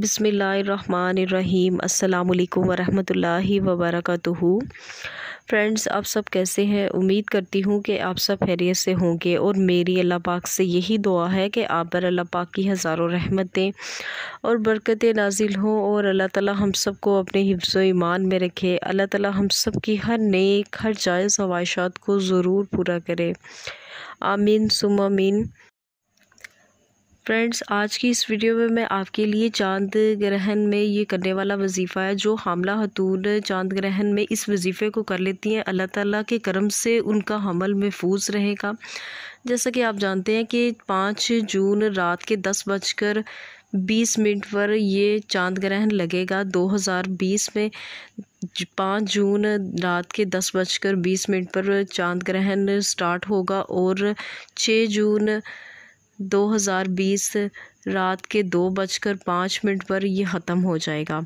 बिसमीम् अल्लाम वरहमतुल्लाह वबरकatuhu फ्रेंड्स आप सब कैसे हैं उम्मीद करती हूँ कि आप सब खैरियत से होंगे और मेरी अल्लाह पाक से यही दुआ है कि आप पर अल्लाह पाक की हज़ारों रहमतें और बरकतें नाजिल हों और अल्लाह ताला हम सब को अपने हिफ्ज़ ईमान में रखे अल्लाह ताला हम सब की हर नेक हर जायज़ ख्वाहिशात को ज़रूर पूरा करे आमीन सुम आमीन फ्रेंड्स आज की इस वीडियो में मैं आपके लिए चांद ग्रहण में ये करने वाला वजीफ़ा है जो हमला हतून चांद ग्रहण में इस वजीफ़े को कर लेती हैं अल्लाह ताला के करम से उनका हमल महफूज रहेगा जैसा कि आप जानते हैं कि पाँच जून रात के दस बजकर बीस मिनट पर ये चांद ग्रहण लगेगा 2020 में पाँच जून रात के दस बजकर बीस मिनट पर चांद ग्रहण स्टार्ट होगा और छः जून 2020 रात के दो बजकर पाँच मिनट पर यह ख़त्म हो जाएगा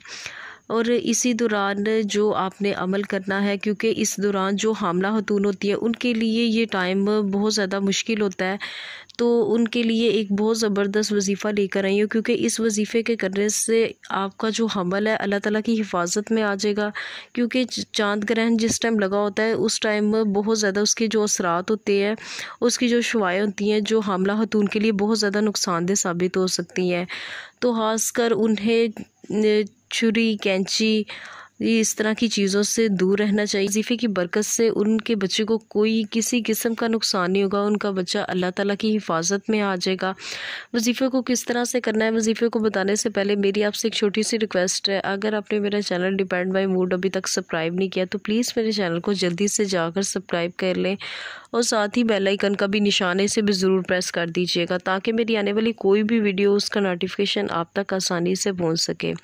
और इसी दौरान जो आपने अमल करना है क्योंकि इस दौरान जो हामला खतून होती है उनके लिए ये टाइम बहुत ज़्यादा मुश्किल होता है तो उनके लिए एक बहुत ज़बरदस्त वजीफ़ा लेकर आई हूँ क्योंकि इस वजीफ़े के करने से आपका जो हमल है अल्लाह ताला की हिफाजत में आ जाएगा क्योंकि चांद ग्रहण जिस टाइम लगा होता है उस टाइम बहुत ज़्यादा उसके जो असरात होते हैं उसकी जो शवाएँ होती हैं जो हमला खतून के लिए बहुत ज़्यादा नुकसानदेह साबित हो सकती हैं तो खासकर उन्हें छुरी कैंची ये इस तरह की चीज़ों से दूर रहना चाहिए वजीफ़े की बरकत से उनके बच्चे को कोई किसी किस्म का नुकसान नहीं होगा उनका बच्चा अल्लाह ताला की हिफाजत में आ जाएगा वजीफ़े को किस तरह से करना है वजीफ़े को बताने से पहले मेरी आपसे एक छोटी सी रिक्वेस्ट है अगर आपने मेरा चैनल डिपेंड बाई मूड अभी तक सब्सक्राइब नहीं किया तो प्लीज़ मेरे चैनल को जल्दी से जाकर सब्सक्राइब कर लें और साथ ही बेलाइकन का भी निशाने से भी ज़रूर प्रेस कर दीजिएगा ताकि मेरी आने वाली कोई भी वीडियो उसका नोटिफिकेशन आप तक आसानी से पहुँच सके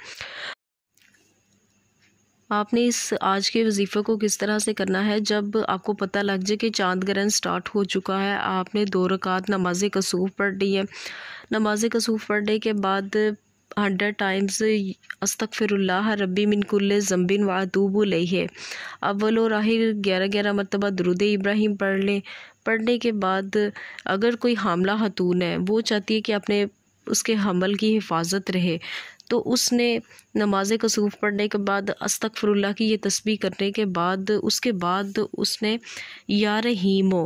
आपने इस आज के वजीफ़े को किस तरह से करना है जब आपको पता लग जाए कि चांद ग्रहण स्टार्ट हो चुका है आपने दो रकात नमाज कसूफ पढ़ ली है नमाज कसूफ पढ़ने के बाद हंड्रेड टाइम्स अस्तफ़िरल्ला रबी मिनकुल्ल ज़म्बिन वातूब है अव्वल और आहिर ग्यारह ग्यारह मरतबा दरुद इब्राहिम पढ़ लें पढ़ने के बाद अगर कोई हामला खतून है वो चाहती है कि अपने उसके हमल की हिफाजत रहे तो उसने नमाज कसूफ पढ़ने के बाद अस्तफ़रुल्ला की ये तस्वीर करने के बाद उसके बाद उसने या रहीमो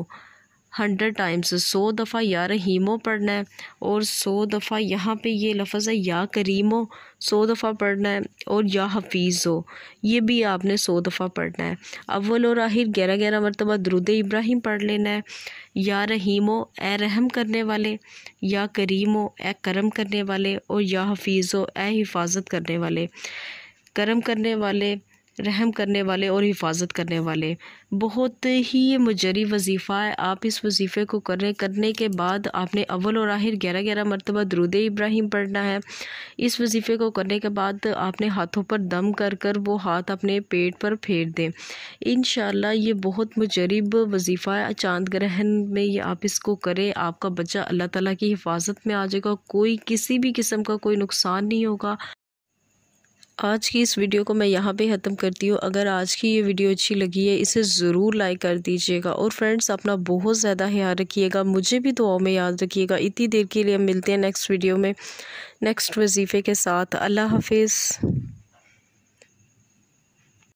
हंड्रेड टाइम्स सौ दफ़ा या रहीमो पढ़ना है और सौ दफ़ा यहाँ पे ये लफ्ज़ है या करीमो सौ दफ़ा पढ़ना है और या हफीज़ हो ये भी आपने सौ दफ़ा पढ़ना है अव्वल और आहिर ग्यारह ग्यारह मरतबा दरुद इब्राहिम पढ़ लेना है या रहीमो ए रहम करने वाले या करीमो ए करम करने वाले और या हफीज़ हो ए हिफाजत करने वाले करम करने वाले रहम करने वाले और हिफाजत करने वाले बहुत ही ये मुजरी वजीफ़ा है आप इस वजीफ़े को करने करने के बाद आपने अव्वल और आहिर ग्यारह ग्यारह मरतबा दरुद इब्राहिम पढ़ना है इस वजीफ़े को करने के बाद आपने हाथों पर दम कर कर वो हाथ अपने पेट पर फेर दें इन ये बहुत मुजरब वजीफ़ा है चांद ग्रहण में ये आप इसको करें आपका बच्चा अल्लाह तला की हिफाजत में आ जाएगा कोई किसी भी किस्म का कोई नुकसान नहीं होगा आज की इस वीडियो को मैं यहाँ पे ख़त्म करती हूँ अगर आज की ये वीडियो अच्छी लगी है इसे ज़रूर लाइक कर दीजिएगा और फ्रेंड्स अपना बहुत ज़्यादा ख्याल रखिएगा मुझे भी दुआओं में याद रखिएगा इतनी देर के लिए हम मिलते हैं नेक्स्ट वीडियो में नेक्स्ट वजीफ़े के साथ अल्लाह हाफिज़